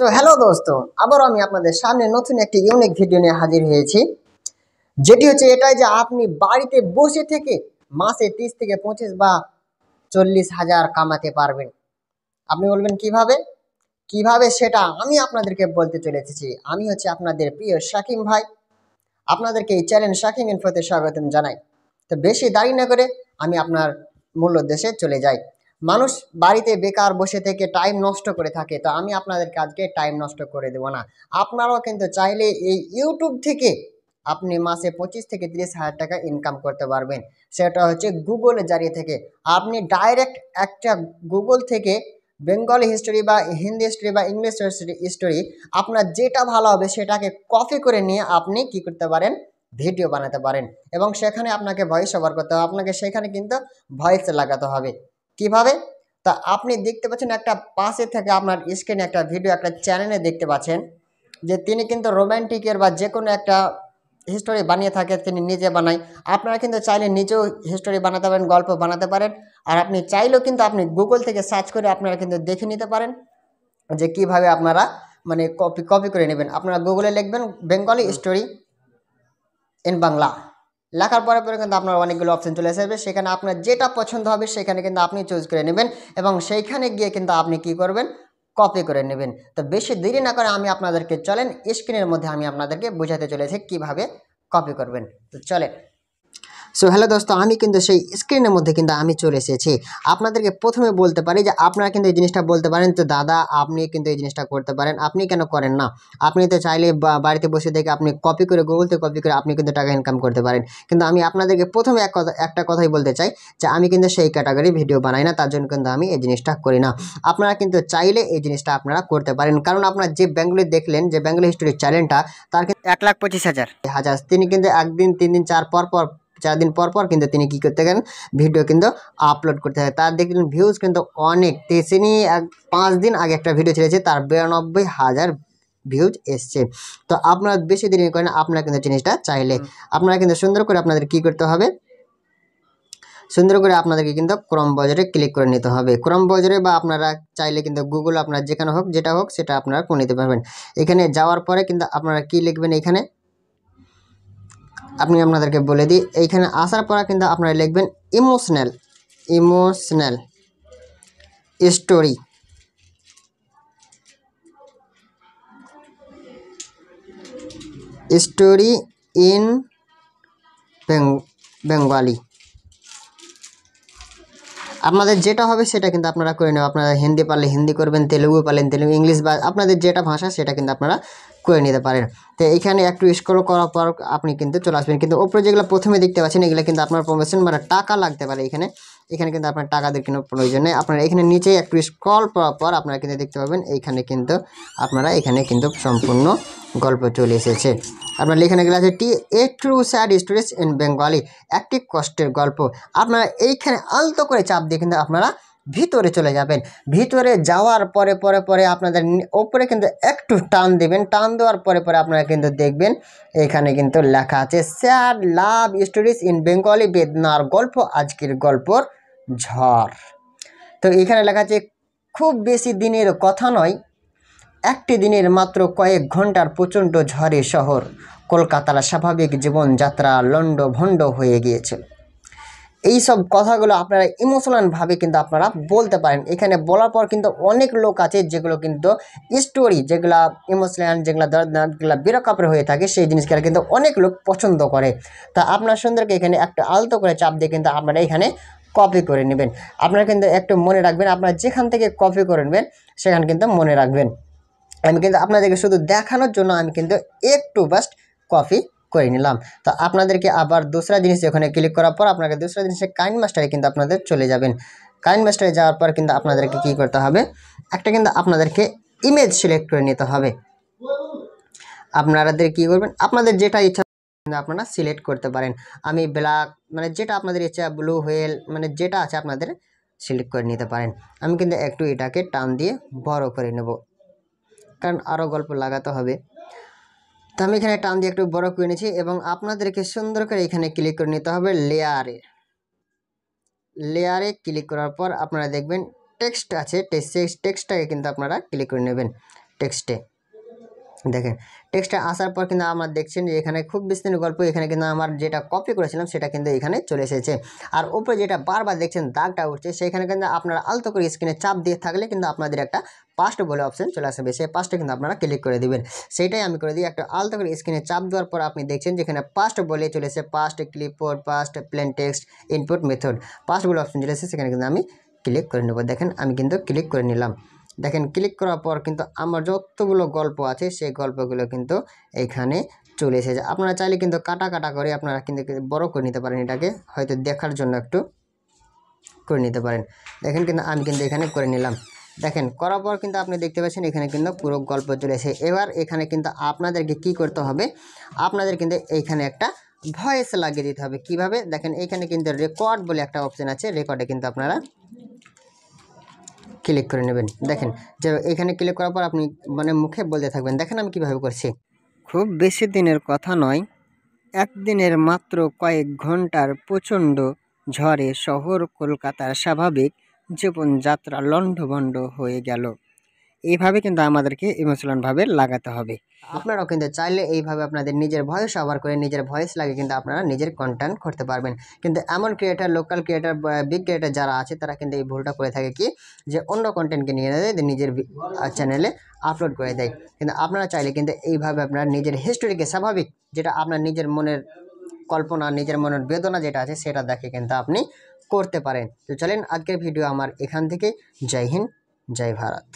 তো হ্যালো দোস্ত আবার আমি আপনাদের সামনে নতুন একটি ইউনিক ভিডিও নিয়ে হাজির হয়েছি যেটি হচ্ছে এটাই যে আপনি বাড়িতে বসে থেকে মাসে তিরিশ থেকে পঁচিশ বা চল্লিশ হাজার কামাতে পারবেন আপনি বলবেন কিভাবে কিভাবে সেটা আমি আপনাদেরকে বলতে চলে এসেছি আমি হচ্ছে আপনাদের প্রিয় শাকিম ভাই আপনাদেরকে এই চ্যানেল শাকিম ইনফোতে স্বাগতম জানাই তো বেশি দাঁড়িয়ে না করে আমি আপনার মূল উদ্দেশ্যে চলে যাই মানুষ বাড়িতে বেকার বসে থেকে টাইম নষ্ট করে থাকে তো আমি আপনাদেরকে আজকে টাইম নষ্ট করে দেবো না আপনারাও কিন্তু চাইলে এই ইউটিউব থেকে আপনি মাসে পঁচিশ থেকে তিরিশ হাজার টাকা ইনকাম করতে পারবেন সেটা হচ্ছে গুগলের জারিয়ে থেকে আপনি ডাইরেক্ট একটা গুগল থেকে বেঙ্গলি হিস্টোরি বা হিন্দি হিস্টোরি বা ইংলিশ হিস্টোরি আপনার যেটা ভালো হবে সেটাকে কপি করে নিয়ে আপনি কি করতে পারেন ভিডিও বানাতে পারেন এবং সেখানে আপনাকে ভয়েস ওভার করতে হবে আপনাকে সেখানে কিন্তু ভয়েস লাগাতে হবে কিভাবে তা আপনি দেখতে পাচ্ছেন একটা পাশে থেকে আপনার স্ক্রিনে একটা ভিডিও একটা চ্যানেলে দেখতে পাচ্ছেন যে তিনি কিন্তু রোম্যান্টিকের বা যে কোনো একটা হিস্টোরি বানিয়ে থাকে তিনি নিজে বানায় আপনারা কিন্তু চাইলে নিজেও হিস্টোরি বানাতে পারেন গল্প বানাতে পারেন আর আপনি চাইলেও কিন্তু আপনি গুগল থেকে সার্চ করে আপনারা কিন্তু দেখে নিতে পারেন যে কিভাবে আপনারা মানে কপি কপি করে নেবেন আপনারা গুগলে লিখবেন বেঙ্গলি স্টোরি ইন বাংলা লেখার পরে পরে কিন্তু আপনার অনেকগুলো অপশান চলে আসবে সেখানে আপনার যেটা পছন্দ হবে সেখানে কিন্তু আপনি চুজ করে নেবেন এবং সেইখানে গিয়ে কিন্তু আপনি কি করবেন কপি করে নেবেন তো বেশি দেরি না করে আমি আপনাদেরকে চলেন স্ক্রিনের মধ্যে আমি আপনাদেরকে বোঝাতে চলেছি কিভাবে কপি করবেন তো চলেন সো হ্যালো দোস্ত আমি কিন্তু সেই স্ক্রিনের মধ্যে কিন্তু আমি চলে এসেছি আপনাদেরকে প্রথমে বলতে পারি যে আপনারা কিন্তু এই জিনিসটা বলতে পারেন তো দাদা আপনি কিন্তু এই জিনিসটা করতে পারেন আপনি কেন করেন না আপনি তো চাইলে বাড়িতে বসে থেকে আপনি কপি করে গুগলতে কপি করে আপনি কিন্তু টাকা ইনকাম করতে পারেন কিন্তু আমি আপনাদেরকে প্রথমে এক কথা একটা কথাই বলতে চাই যে আমি কিন্তু সেই ক্যাটাগরি ভিডিও বানাই না তার জন্য কিন্তু আমি এই জিনিসটা করি না আপনারা কিন্তু চাইলে এই জিনিসটা আপনারা করতে পারেন কারণ আপনারা যে ব্যাঙ্গলি দেখলেন যে ব্যাঙ্গলি হিস্টোরির চ্যানেলটা তার কিন্তু এক লাখ পঁচিশ হাজার হাজার তিনি কিন্তু একদিন তিন দিন চার পর পর চার দিন পর পর কিন্তু তিনি কি করতে থাকেন ভিডিও কিন্তু আপলোড করতে থাকেন তার দেখলেন ভিউজ কিন্তু অনেক তেসিনি এক পাঁচ দিন আগে একটা ভিডিও ছেড়েছে তার বিরানব্বই হাজার ভিউজ এসছে তো আপনারা বেশি দেরি করেন আপনারা কিন্তু জিনিসটা চাইলে আপনারা কিন্তু সুন্দর করে আপনাদের কি করতে হবে সুন্দর করে আপনাদেরকে কিন্তু ক্রম বজরে ক্লিক করে নিতে হবে ক্রম বজরে বা আপনারা চাইলে কিন্তু গুগল আপনার যেখানে হোক যেটা হোক সেটা আপনারা করে নিতে পারবেন এখানে যাওয়ার পরে কিন্তু আপনারা কি লিখবেন এখানে আপনি আপনাদেরকে বলে দিই এইখানে আসার পর কিন্তু আপনারা লিখবেন emotional emotional story story in Bengali আপনাদের যেটা হবে সেটা কিন্তু আপনারা করে নেবেন আপনারা হিন্দি পারলে হিন্দি করবেন তেলুগু পারলেন তেলুগু ইংলিশ বা আপনাদের যেটা ভাষা সেটা কিন্তু আপনারা করে নিতে পারেন তো এখানে একটু স্ক্রল করার পর আপনি কিন্তু চলে আসবেন কিন্তু ওপরে যেগুলো প্রথমে দেখতে পাচ্ছেন এগুলো কিন্তু আপনার প্রমোশন মানে টাকা লাগতে পারে এখানে এখানে কিন্তু আপনার টাকা দিয়ে প্রয়োজন নেই আপনারা এখানে নিচে একটু স্ক্রল করার পর আপনারা কিন্তু দেখতে পাবেন এইখানে কিন্তু আপনারা এখানে কিন্তু সম্পূর্ণ গল্প চলে এসেছে আপনার লেখানে গেলে আছে টি a true sad stories in Bengali একটি কষ্টের গল্প আপনারা এইখানে আলতো করে চাপ দিয়ে কিন্তু আপনারা ভিতরে চলে যাবেন ভিতরে যাওয়ার পরে পরে পরে আপনাদের ওপরে কিন্তু একটু টান দেবেন টান দেওয়ার পরে পরে আপনারা কিন্তু দেখবেন এখানে কিন্তু লেখা আছে sad love stories in Bengali বেদনার গল্প আজকের গল্পর ঝড় তো এখানে লেখা আছে খুব বেশি দিনের কথা নয় একটি দিনের মাত্র কয়েক ঘন্টার প্রচণ্ড ঝড়ে শহর কলকাতার স্বাভাবিক জীবনযাত্রা ভণ্ড হয়ে গিয়েছে এই সব কথাগুলো আপনারা ইমোশনালভাবে কিন্তু আপনারা বলতে পারেন এখানে বলার পর কিন্তু অনেক লোক আছে যেগুলো কিন্তু স্টোরি যেগুলো ইমোশনাল যেগুলো দর্দনাথ যেগুলো বিরকাপের হয়ে থাকে সেই জিনিসগুলো কিন্তু অনেক লোক পছন্দ করে তা আপনার সুন্দরকে এখানে একটা আলতো করে চাপ দিয়ে কিন্তু আপনারা এখানে কপি করে নেবেন আপনারা কিন্তু একটু মনে রাখবেন আপনারা যেখান থেকে কপি করে নেবেন সেখানে কিন্তু মনে রাখবেন আমি কিন্তু আপনাদেরকে শুধু দেখানোর জন্য আমি কিন্তু একটু বাস্ট কপি করে নিলাম তো আপনাদেরকে আবার দোসরা জিনিস ওখানে ক্লিক করার পর আপনাকে দোসরা জিনিসে কাইন মাস্টারে কিন্তু আপনাদের চলে যাবেন কাইন মাস্টারে যাওয়ার পর কিন্তু আপনাদেরকে কি করতে হবে একটা কিন্তু আপনাদেরকে ইমেজ সিলেক্ট করে নিতে হবে আপনারাদের কি করবেন আপনাদের যেটা ইচ্ছা আপনারা সিলেক্ট করতে পারেন আমি ব্ল্যাক মানে যেটা আপনাদের ইচ্ছা ব্লু হোয়েল মানে যেটা আছে আপনাদের সিলেক্ট করে নিতে পারেন আমি কিন্তু একটু এটাকে টান দিয়ে বড় করে নেব কারণ আরও গল্প লাগাতে হবে তো আমি এখানে টান দিয়ে একটু বড় করে নিয়েছি এবং আপনাদেরকে সুন্দর করে এখানে ক্লিক করে নিতে হবে লেয়ারে লেয়ারে ক্লিক করার পর আপনারা দেখবেন টেক্সট আছে টেক্সট টেক্সটটাকে কিন্তু আপনারা ক্লিক করে নেবেন টেক্সটে দেখেন টেক্সটটা আসার পর কিন্তু আমরা দেখছেন যে এখানে খুব বিস্তীর্ণ গল্প এখানে কিন্তু আমার যেটা কপি করেছিলাম সেটা কিন্তু এখানে চলে এসেছে আর উপরে যেটা বারবার দেখছেন দাগটা উঠছে সেখানে কিন্তু আপনারা আলতো করে স্ক্রিনে চাপ দিয়ে থাকলে কিন্তু আপনাদের একটা পাস্ট বলে অপশন চলে আসবে সেই পাস্টে কিন্তু আপনারা ক্লিক করে দেবেন সেটাই আমি করে দিই একটা আলতো করে স্ক্রিনে চাপ দেওয়ার পর আপনি দেখছেন যেখানে পাস্ট বলে চলেছে paste clipboard paste plain text input method paste বলে অপশন এসেছে সেখানে কিন্তু আমি ক্লিক করে নেব দেখেন আমি কিন্তু ক্লিক করে নিলাম দেখেন ক্লিক করার পর কিন্তু আমার যতগুলো গল্প আছে সেই গল্পগুলো কিন্তু এইখানে চলে এসেছে আপনারা চাইলে কিন্তু কাটা কাটা করে আপনারা কিন্তু বড় করে নিতে পারেন এটাকে হয়তো দেখার জন্য একটু করে নিতে পারেন দেখেন কিন্তু আমি কিন্তু এখানে করে নিলাম দেখেন করার পর কিন্তু আপনি দেখতে পাচ্ছেন এখানে কিন্তু পুরো গল্প চলে এসে এবার এখানে কিন্তু আপনাদেরকে কি করতে হবে আপনাদের কিন্তু এইখানে একটা ভয়েস লাগিয়ে দিতে হবে কিভাবে দেখেন এখানে কিন্তু রেকর্ড বলে একটা অপশন আছে রেকর্ডে কিন্তু আপনারা ক্লিক করে নেবেন দেখেন যে এখানে ক্লিক করার পর আপনি মানে মুখে বলতে থাকবেন দেখেন আমি কিভাবে করছি খুব বেশি দিনের কথা নয় একদিনের মাত্র কয়েক ঘন্টার প্রচণ্ড ঝড়ে শহর কলকাতার স্বাভাবিক জীবনযাত্রা লণ্ডভণ্ড হয়ে গেল এইভাবে কিন্তু আমাদেরকে ইমোশনালভাবে লাগাতে হবে আচ্ছা। আপনারাও কিন্তু চাইলে এইভাবে আপনাদের নিজের ভয়েস আবার করে নিজের ভয়েস লাগে কিন্তু আপনারা নিজের কন্টেন্ট করতে পারবেন কিন্তু এমন creator local creator big creator যারা আছে তারা কিন্তু এই ভুলটা করে থাকে কি যে অন্য কন্টেন্টকে নিয়ে দেয় নিজের চ্যানেলে আপলোড করে দেয় কিন্তু আপনারা চাইলে কিন্তু এইভাবে আপনার নিজের হিস্টোরিকে স্বাভাবিক যেটা আপনার নিজের মনের কল্পনা নিজের মনের বেদনা যেটা আছে সেটা দেখে কিন্তু আপনি করতে পারেন তো চলেন আজকের ভিডিও আমার এখান থেকে জয় হিন্দ জয় ভারত